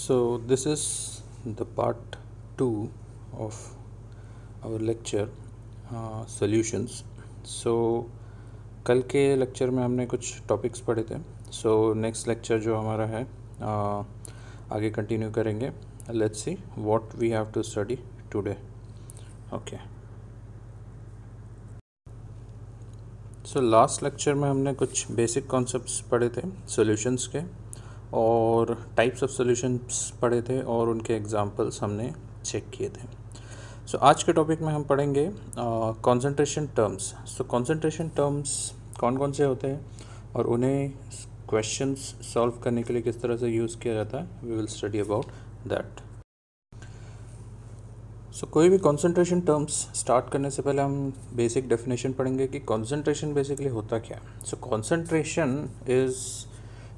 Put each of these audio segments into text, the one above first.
so this is the part 2 of our lecture uh, solutions so कल के lecture में हमने कुछ टॉपिक्स पढ़े थे सो नेक्स्ट लेक्चर जो हमारा है uh, आगे कंटिन्यू करेंगे let's see what we have to study today okay so last lecture में हमने कुछ बेसिक कॉन्सेप्ट्स पढ़े थे सॉल्यूशंस के और टाइप्स ऑफ सॉल्यूशंस पढ़े थे और उनके एग्जांपल्स हमने चेक किए थे सो so, आज के टॉपिक में हम पढ़ेंगे concentration terms so concentration terms कौन कौन से होते हैं और उन्हें क्वेश्चंस सॉल्व करने के लिए किस तरह से यूज़ किया जाता है we will study about that so कोई भी कंसंट्रेशन टर्म्स स्टार्ट करने से पहले हम बेसिक डेफिनेशन पढ़ेंगे कि कंसंट्रेशन बेसिकली होता क्या है so concentration is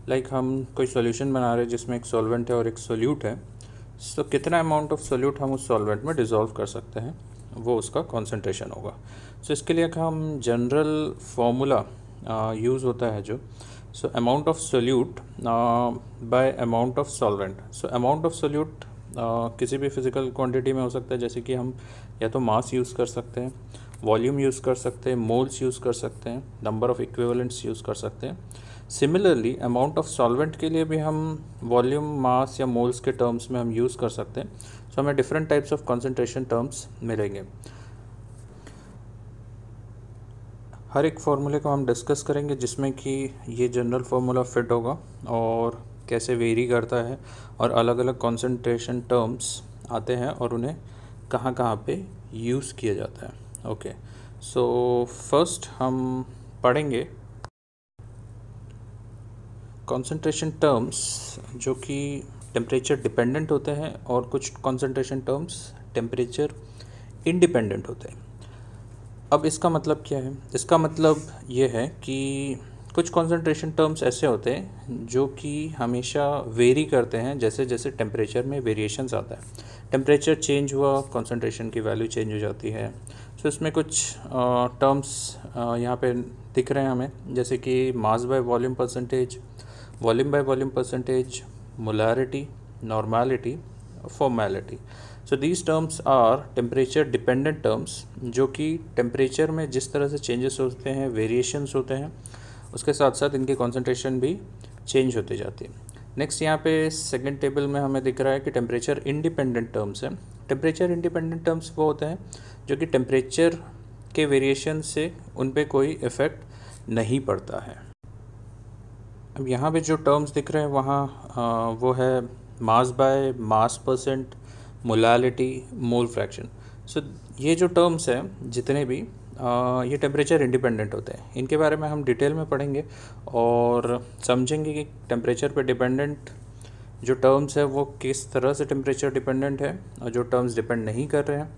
like like हम कोई सॉल्यूशन बना रहे हैं जिसमें एक सॉल्वेंट है और एक सोल्यूट है तो so, कितना अमाउंट ऑफ सोल्यूट हम उस सॉल्वेंट में डिज़ोल्व कर सकते हैं वो उसका कॉन्सेंट्रेशन होगा सो so, इसके लिए हम जनरल फॉर्मूला यूज़ होता है जो so amount of solute by amount of solvent so amount of solute किसी भी फिजिकल क्वांटिटी में हो सकता है जैसे कि हम या तो मास यूज़ कर सकते हैं वॉल्यूम यूज़ कर सकते हैं मोल्स यूज़ कर सकते हैं नंबर ऑफ़ इक्विवेलेंट्स यूज़ कर सकते हैं सिमिलरली अमाउंट ऑफ सॉल्वेंट के लिए भी हम वॉल्यूम मास या मोल्स के टर्म्स में हम यूज़ कर सकते हैं सो हमें different types of concentration terms मिलेंगे हर एक फार्मूले को हम डिस्कस करेंगे जिसमें कि ये जनरल फार्मूला फिट होगा और कैसे वेरी करता है और अलग अलग कॉन्सेंट्रेशन टर्म्स आते हैं और उन्हें कहाँ कहाँ पे यूज़ किया जाता है ओके सो फर्स्ट हम पढ़ेंगे कॉन्सेंट्रेशन टर्म्स जो कि टेम्परेचर डिपेंडेंट होते हैं और कुछ कॉन्सेंट्रेशन टर्म्स टेम्परेचर इंडिपेंडेंट होते हैं अब इसका मतलब क्या है इसका मतलब ये है कि कुछ कॉन्सेंट्रेशन टर्म्स ऐसे होते हैं जो कि हमेशा वेरी करते हैं जैसे जैसे टेम्परेचर में वेरिएशन आता है टेम्परेचर चेंज हुआ कॉन्सेंट्रेशन की वैल्यू चेंज हो जाती है तो इसमें कुछ टर्म्स यहाँ पे दिख रहे हैं हमें जैसे कि mass by volume percentage volume by volume percentage molarity normality formality so these terms are temperature dependent terms जो कि टेम्परेचर में जिस तरह से चेंजेस होते हैं वेरिएशंस होते हैं उसके साथ साथ इनके कॉन्सेंट्रेशन भी चेंज होते जाती है नेक्स्ट यहाँ पे सेकेंड टेबल में हमें दिख रहा है कि टेम्परेचर इंडिपेंडेंट टर्म्स हैं टेम्परेचर इंडिपेंडेंट टर्म्स वो होते हैं जो कि टेम्परेचर के वेरिएशन से उन पर कोई इफ़ेक्ट नहीं पड़ता है अब यहाँ पे जो टर्म्स दिख रहे हैं वहाँ वो है mass by mass percent molality mole fraction so ये जो टर्म्स हैं जितने भी आ, ये टेम्परेचर इंडिपेंडेंट होते हैं इनके बारे में हम डिटेल में पढ़ेंगे और समझेंगे कि टेम्परेचर पे डिपेंडेंट जो टर्म्स है वो किस तरह से टेम्परेचर डिपेंडेंट है और जो टर्म्स डिपेंड नहीं कर रहे हैं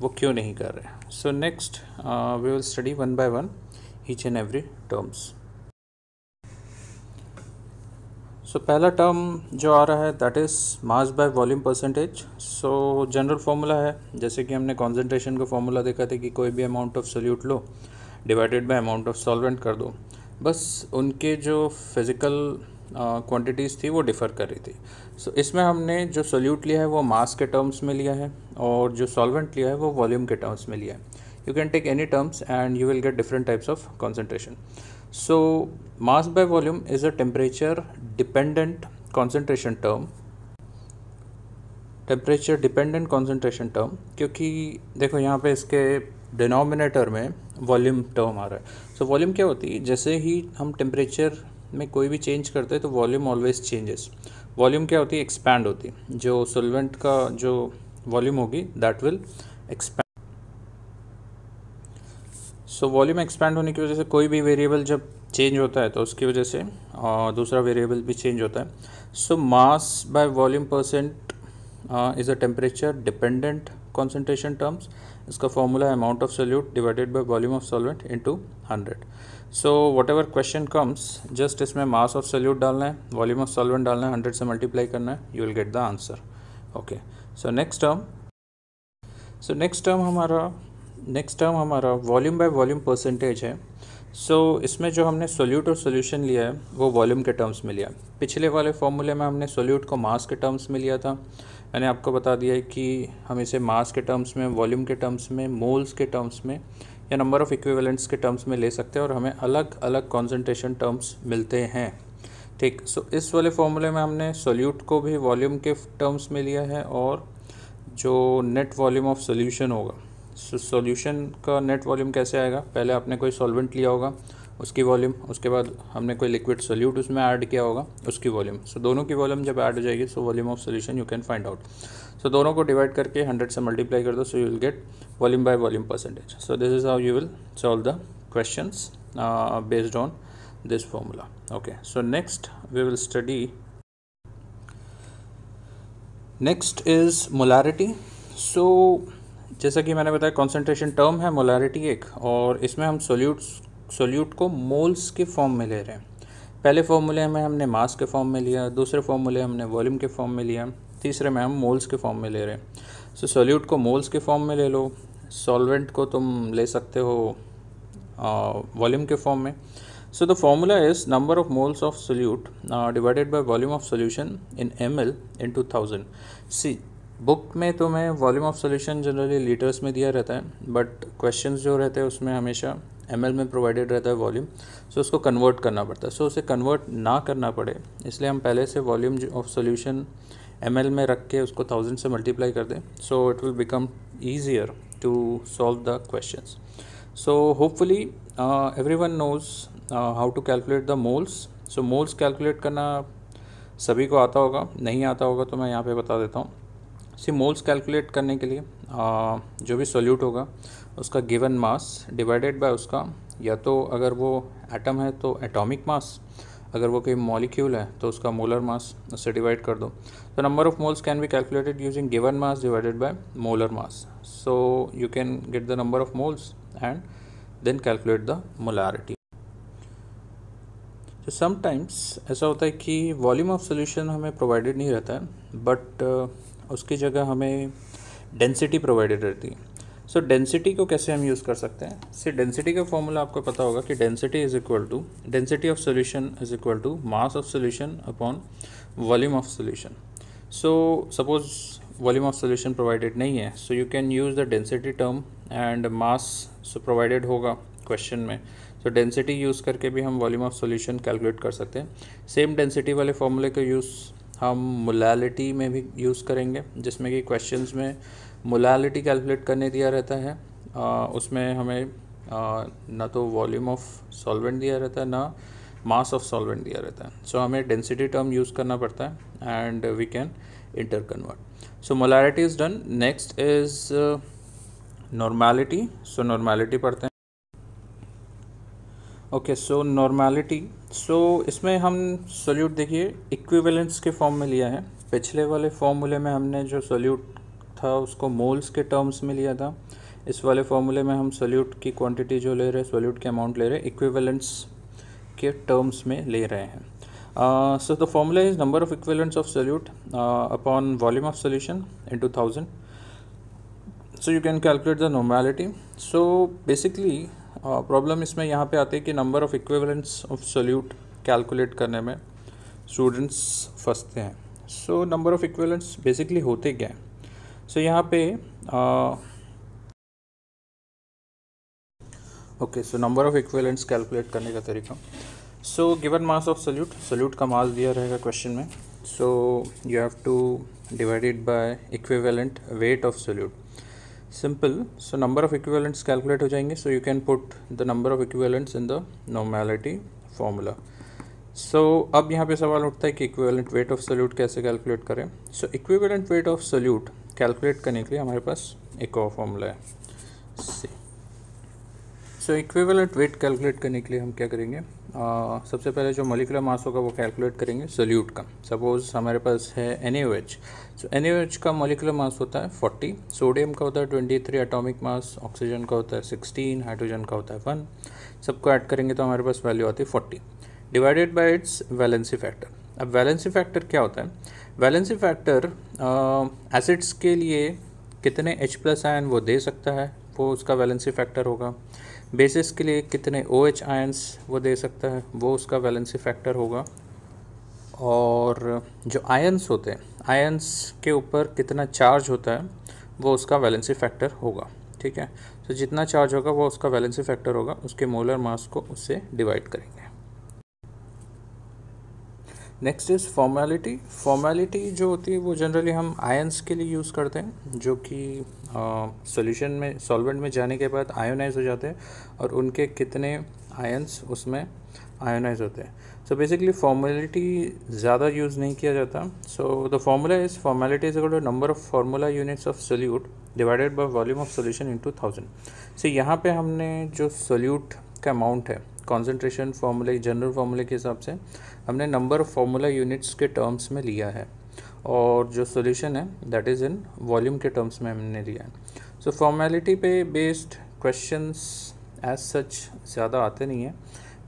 वो क्यों नहीं कर रहे हैं so next we will study one by one each and every terms so पहला टर्म जो आ रहा है that is mass by volume percentage so general formula है जैसे कि हमने कॉन्सेंट्रेशन का फार्मूला देखा था कि कोई भी अमाउंट ऑफ सोल्यूट लो divided by amount of solvent कर दो बस उनके जो फिज़िकल क्वांटिटीज़ uh, थी वो डिफ़र कर रही थी सो so, इसमें हमने जो सोल्यूट लिया है वो मास के टर्म्स में लिया है और जो सॉल्वेंट लिया है वो वॉल्यूम के टर्म्स में लिया है you can take any terms and you will get different types of concentration so mass by volume is a temperature dependent concentration term temperature dependent concentration term क्योंकि देखो यहाँ पे इसके डिनोमिनेटर में वॉल्यूम टर्म आ रहा है सो so, वॉल्यूम क्या होती है जैसे ही हम टेम्परेचर में कोई भी चेंज करते हैं तो वॉल्यूम ऑलवेज चेंजेस वॉल्यूम क्या होती है एक्सपैंड होती है जो सोलवेंट का जो वॉल्यूम होगी that will expand so volume expand होने की वजह से कोई भी वेरिएबल जब चेंज होता है तो उसकी वजह से और दूसरा वेरिएबल भी चेंज होता है so mass by volume percent is a temperature dependent concentration terms इसका फॉर्मूला है amount of solute divided by volume of solvent into hundred so whatever question comes just इसमें मास ऑफ सोल्यूट डालना है volume of solvent डालना है hundred से multiply करना है you will get the answer okay so next term so next term हमारा next term हमारा वॉल्यूम बाय वॉल्यूम परसेंटेज है सो so, इसमें जो हमने सोल्यूट और सोल्यूशन लिया है वो वॉल्यूम के टर्म्स में लिया पिछले वाले फॉर्मूले में हमने सोल्यूट को मास के टर्म्स में लिया था मैंने आपको बता दिया है कि हम इसे मास के टर्म्स में वॉल्यूम के टर्म्स में मोल्स के टर्म्स में या नंबर ऑफ़ इक्विवेलेंट्स के टर्म्स में ले सकते हैं और हमें अलग अलग कॉन्सेंट्रेशन टर्म्स मिलते हैं ठीक सो so, इस वाले फॉर्मूले में हमने सोल्यूट को भी वॉल्यूम के टर्म्स में लिया है और जो नेट वॉल्यूम ऑफ सोल्यूशन होगा सॉल्यूशन का नेट वॉल्यूम कैसे आएगा पहले आपने कोई सॉल्वेंट लिया होगा उसकी वॉल्यूम उसके बाद हमने कोई लिक्विड सोल्यूट उसमें ऐड किया होगा उसकी वॉल्यूम सो so, दोनों की वॉल्यूम जब ऐड हो जाएगी so volume of solution you can find out so दोनों को डिवाइड करके हंड्रेड से मल्टीप्लाई कर दो so you will get volume by volume percentage so this is how you will solve the question based on this formula okay so next we will study next is molarity so जैसा कि मैंने बताया concentration term है molarity एक और इसमें हम solute solute को मोल्स के फॉर्म में ले रहे हैं पहले फॉर्मूले में हमने मास के फॉर्म में लिया दूसरे फॉर्मूले हमने वॉल्यूम के फॉर्म में लिया तीसरे में हम मोल्स के फॉर्म में ले रहे हैं सो सोल्यूट को मोल्स के फॉर्म में ले लो सॉल्वेंट को तुम ले सकते हो वॉल्यूम के फॉर्म में so the formula is number of moles of solute divided by volume of solution in M L into thousand see book में तो मैं volume of solution generally litres में दिया रहता है बट क्वेश्चन जो रहते हैं उसमें हमेशा एम में प्रोवाइडेड रहता है वॉल्यूम सो so उसको कन्वर्ट करना पड़ता है सो उसे कन्वर्ट ना करना पड़े इसलिए हम पहले से वॉल्यूम ऑफ सोल्यूशन एम में रख के उसको थाउजेंड से मल्टीप्लाई कर दें so it will become easier to solve the question so hopefully everyone knows how to calculate the moles so moles calculate करना सभी को आता होगा नहीं आता होगा तो मैं यहाँ पे बता देता हूँ सी मोल्स कैलकुलेट करने के लिए आ, जो भी सोल्यूट होगा उसका गिवन मास डिवाइडेड बाय उसका या तो अगर वो एटम है तो एटॉमिक मास अगर वो कोई मॉलिक्यूल है तो उसका मोलर मास उससे डिवाइड कर दो तो number of moles can be calculated using given mass divided by molar mass so you can get the number of moles and then calculate the molarity तो समटाइम्स ऐसा होता है कि वॉल्यूम ऑफ सोल्यूशन हमें provided नहीं रहता है but उसकी जगह हमें डेंसिटी प्रोवाइडेड रहती है सो so, डेंसिटी को कैसे हम यूज़ कर सकते हैं सी डेंसिटी का फॉर्मूला आपको पता होगा कि density is equal to density of solution is equal to mass of solution upon volume of solution so suppose volume of solution provided नहीं है so you can use the density term and mass so provided होगा question में so density use करके भी हम volume of solution calculate कर सकते हैं सेम डेंसिटी वाले फॉर्मूले का यूज़ हम मोलालिटी में भी यूज़ करेंगे जिसमें कि क्वेश्चन में मोलालिटी कैलकुलेट करने दिया रहता है आ, उसमें हमें आ, ना तो वॉल्यूम ऑफ सॉल्वेंट दिया रहता है ना मास ऑफ सॉल्वेंट दिया रहता है सो so, हमें डेंसिटी टर्म यूज़ करना पड़ता है and we can interconvert so molarity is done next is normality so normality पढ़ते हैं okay so normality so so, इसमें हम सोल्यूट देखिए इक्विवेलेंस के फॉर्म में लिया है पिछले वाले फॉर्मूले में हमने जो सोल्यूट था उसको मोल्स के टर्म्स में लिया था इस वाले फॉर्मूले में हम सोल्यूट की क्वांटिटी जो ले रहे हैं सोल्यूट के अमाउंट ले रहे हैं इक्विवेलेंस के टर्म्स में ले रहे हैं so the formula is number of of of solute upon volume of solution into thousand so you can calculate the normality so basically problem इसमें यहाँ पे आती है कि number of equivalents of solute calculate करने में students फंसते हैं so number of equivalents basically होते क्या हैं सो so, यहाँ पे okay so number of equivalents calculate करने का तरीका so given mass of solute solute का मास दिया रहेगा क्वेश्चन में so you have to divided by equivalent weight of solute simple so number of equivalents calculate हो जाएंगे so you can put the number of equivalents in the normality formula so अब यहाँ पे सवाल उठता है कि इक्विवेलेंट वेट ऑफ सोल्यूट कैसे कैलकुलेट करें so equivalent weight of solute calculate करने के लिए हमारे पास एक और फॉर्मूला है सी सो इक्विवेलेंट वेट कैलकुलेट करने के लिए हम क्या करेंगे सबसे पहले जो मोलिकुलर मास होगा वो कैलकुलेट करेंगे सोल्यूट का सपोज हमारे पास है N H so N H का मोलिकुलर मास होता है फोर्टी सोडियम का होता है twenty three atomic mass oxygen का होता है सिक्सटीन हाइड्रोजन का होता है वन सबको ऐड करेंगे तो हमारे पास वैल्यू आती है forty divided by its valency factor अब वैलेंसी फैक्टर क्या होता है वैलेंसी फैक्टर एसिड्स के लिए कितने एच प्लस आयन वो दे सकता है वो उसका वैलेंसी फैक्टर होगा बेसिस के लिए कितने ओ एच आयंस वो दे सकता है वो उसका वैलेंसी फैक्टर होगा और जो आयंस होते हैं आयंस के ऊपर कितना चार्ज होता है वो उसका वैलेंसी फैक्टर होगा ठीक है तो जितना चार्ज होगा वो उसका वैलेंसी फैक्टर होगा उसके मोलर मास को उससे डिवाइड करेंगे नेक्स्ट इज़ फॉर्मेलिटी फॉर्मेलिटी जो होती है वो जनरली हम आयंस के लिए यूज़ करते हैं जो कि सॉल्यूशन में सॉल्वेंट में जाने के बाद आयोनाइज हो जाते हैं और उनके कितने आयंस उसमें आयोनाइज होते हैं सो बेसिकली फॉर्मेलिटी ज़्यादा यूज़ नहीं किया जाता so the formula is formality is account number of formula units of solute divided by volume of solution to thousand so यहाँ पर हमने जो सोल्यूट का अमाउंट है कॉन्सेंट्रेशन फार्मूले जनरल फार्मूले के हिसाब से हमने नंबर ऑफ फार्मूला यूनिट्स के टर्म्स में लिया है और जो सोल्यूशन है दैट इज़ इन वॉल्यूम के टर्म्स में हमने लिया है सो फॉर्मेलिटी पे बेस्ड क्वेश्चन एज सच ज़्यादा आते नहीं हैं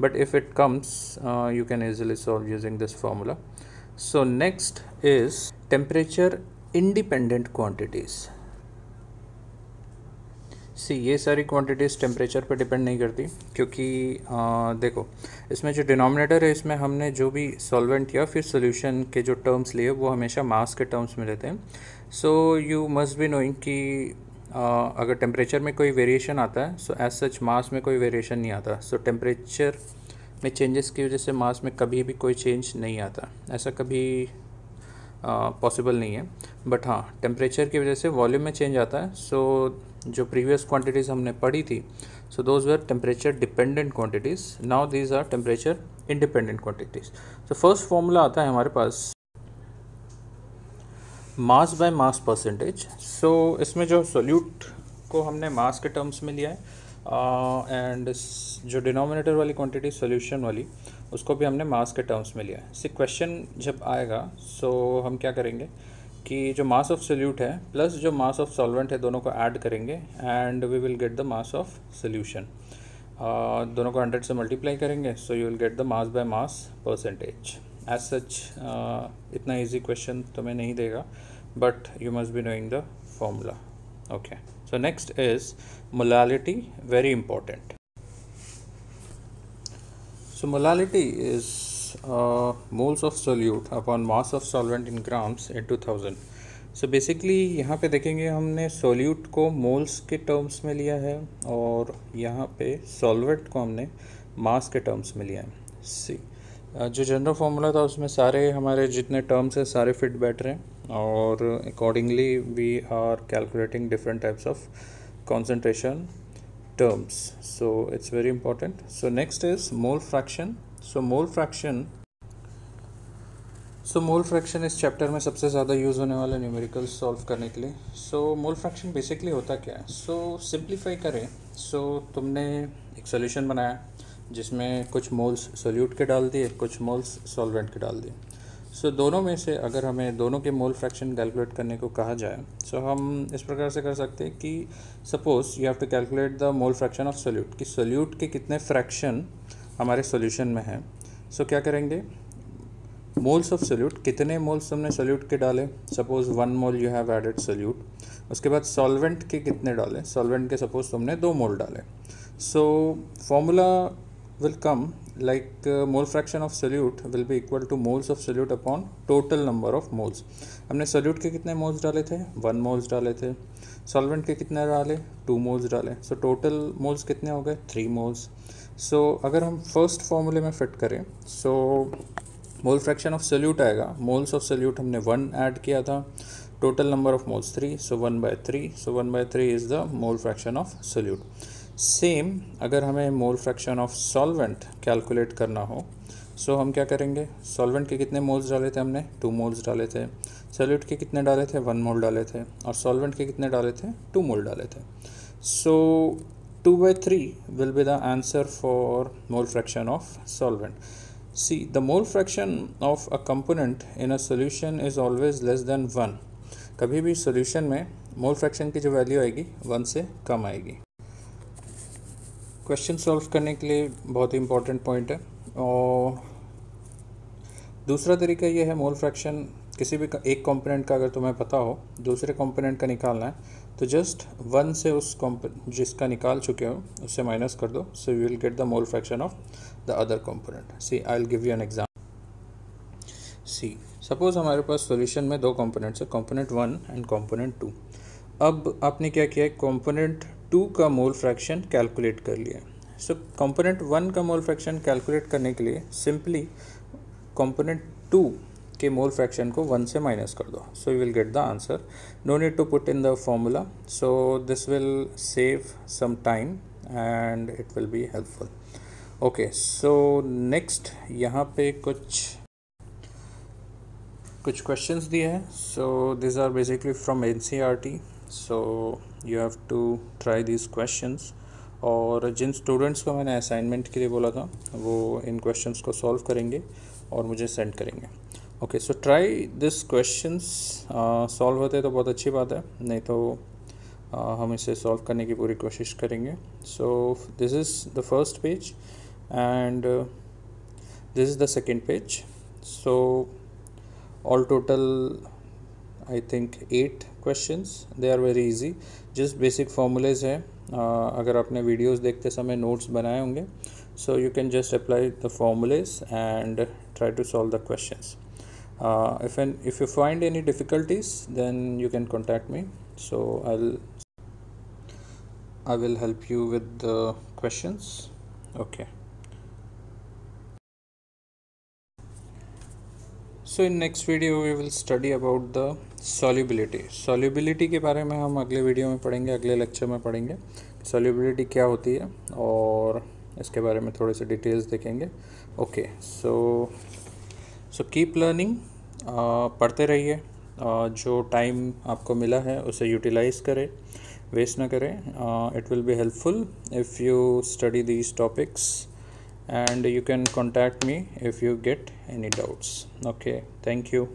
but if it comes you can easily solve using this formula so next is temperature independent quantities see ये सारी क्वांटिटीज़ टेम्परेचर पे डिपेंड नहीं करती क्योंकि आ, देखो इसमें जो डिनोमिनेटर है इसमें हमने जो भी सॉल्वेंट या फिर सोल्यूशन के जो टर्म्स लिए वो हमेशा मास के टर्म्स में लेते हैं so you must be knowing कि अगर टेम्परेचर में कोई वेरिएशन आता है सो एज सच मास में कोई वेरिएशन नहीं आता सो so, टेम्परेचर में चेंजेस की वजह से मास में कभी भी कोई चेंज नहीं आता ऐसा कभी पॉसिबल uh, नहीं है बट हाँ टेम्परेचर की वजह से वॉल्यूम में चेंज आता है सो so, जो प्रीवियस क्वांटिटीज़ हमने पढ़ी थी so those were temperature dependent quantities now these are temperature independent quantities so first formula आता है हमारे पास मास बाय मास परसेंटेज सो इसमें जो सोल्यूट को हमने मास के टर्म्स में लिया है एंड uh, जो डिनोमिनेटर वाली क्वांटिटी सोल्यूशन वाली उसको भी हमने मास के टर्म्स में लिया है सी क्वेश्चन जब आएगा सो so हम क्या करेंगे uh, कि जो मास ऑफ सोल्यूट है प्लस जो मास ऑफ सॉल्वेंट है दोनों को ऐड करेंगे and we will get the mass of solution दोनों को हंड्रेड से मल्टीप्लाई करेंगे so you will get the mass by mass percentage as such इतना इजी क्वेश्चन तुम्हें नहीं देगा but you must be knowing the formula okay so next is molality very important so molality is moles of solute upon mass of solvent in grams into thousand so basically यहाँ पे देखेंगे हमने solute को moles के terms में लिया है और यहाँ पे सॉल्वेंट को हमने मास के टर्म्स में लिया है सी uh, जो जनरल फॉर्मूला था उसमें सारे हमारे जितने टर्म्स हैं सारे फिट बैठ रहे हैं और accordingly we are calculating different types of concentration terms so it's very important so next is mole fraction so mole fraction so mole fraction इस चैप्टर में सबसे ज़्यादा यूज़ होने वाला न्यूमेरिकल सॉल्व करने के लिए सो मोल फ्रैक्शन बेसिकली होता क्या है सो सिंप्लीफाई करें सो तुमने एक सोल्यूशन बनाया जिसमें कुछ मोल्स सोल्यूट के डाल दिए कुछ मोल्स सॉल्वेंट के डाल दिए सो so, दोनों में से अगर हमें दोनों के मोल फ्रैक्शन कैलकुलेट करने को कहा जाए सो so, हम इस प्रकार से कर सकते हैं कि suppose you have to calculate the mole fraction of solute कि सोल्यूट के कितने फ्रैक्शन हमारे सोल्यूशन में है सो so, क्या करेंगे मोल्स ऑफ सोल्यूट कितने मोल्स हमने सोल्यूट के डाले suppose one mole you have added solute उसके बाद सॉल्वेंट के कितने डाले सॉल्वेंट के सपोज तुमने दो मोल डाले so formula will come like mole fraction of solute will be equal to moles of solute upon total number of moles हमने सोल्यूट के कितने मोल्स डाले थे वन मोल्स डाले थे सॉल्वेंट के कितने डाले टू मोल्स डाले सो टोटल मोल्स कितने हो गए थ्री मोल्स सो अगर हम फर्स्ट फॉर्मूले में फिट करें so mole fraction of solute आएगा मोल्स ऑफ सल्यूट हमने वन ऐड किया था total number of moles three so one by three so one by three is the mole fraction of solute same अगर हमें mole fraction of solvent calculate करना हो सो हम क्या करेंगे सॉल्वेंट के कितने मोल्स डाले थे हमने टू मोल्स डाले थे सोल्यूट के कितने डाले थे वन मोल डाले थे और सॉल्वेंट के कितने डाले थे टू मोल डाले थे so two by three will be the answer for mole fraction of solvent see the mole fraction of a component in a solution is always less than one कभी भी solution में mole fraction की जो value आएगी one से कम आएगी question solve करने के लिए बहुत ही इंपॉर्टेंट पॉइंट है और दूसरा तरीका ये है मोल फ्रैक्शन किसी भी एक कंपोनेंट का अगर तुम्हें पता हो दूसरे कंपोनेंट का निकालना है तो जस्ट वन से उस जिसका निकाल चुके हो उससे माइनस कर दो so you will get the mole fraction of the other component see I will give you an example see suppose हमारे पास सॉल्यूशन में दो कंपोनेंट्स है component one and component two अब आपने क्या किया कंपोनेंट टू का मोल फ्रैक्शन कैलकुलेट कर लिया सो कंपोनेंट वन का मोल फ्रैक्शन कैलकुलेट करने के लिए सिंपली कॉम्पोनेंट टू के मोल फ्रैक्शन को वन से माइनस कर दो so you will get the answer no need to put in the formula so this will save some time and it will be helpful okay so next यहाँ पे कुछ कुछ questions दिए हैं so this are basically from N C R T so you have to try this questions और जिन students को मैंने असाइनमेंट के लिए बोला था वो इन क्वेश्चंस को सॉल्व करेंगे और मुझे सेंड करेंगे okay so try this questions solve होते तो बहुत अच्छी बात है नहीं तो uh, हम इसे सॉल्व करने की पूरी कोशिश करेंगे so this is the first page and this is the second page so all total I think eight questions they are very easy just basic formulas हैं uh, अगर आपने वीडियोज़ देखते समय नोट्स बनाए होंगे so you can just apply the formulas and try to solve the questions uh, if an, if you find any difficulties then you can contact me so i'll i will help you with the questions okay So in next video we will study about the solubility. Solubility के बारे में हम अगले video में पढ़ेंगे अगले lecture में पढ़ेंगे Solubility क्या होती है और इसके बारे में थोड़े से डिटेल्स देखेंगे okay so so keep learning पढ़ते रहिए uh, जो टाइम आपको मिला है उसे यूटिलाइज़ करें वेस्ट ना करें it will be helpful if you study these topics and you can contact me if you get any doubts okay thank you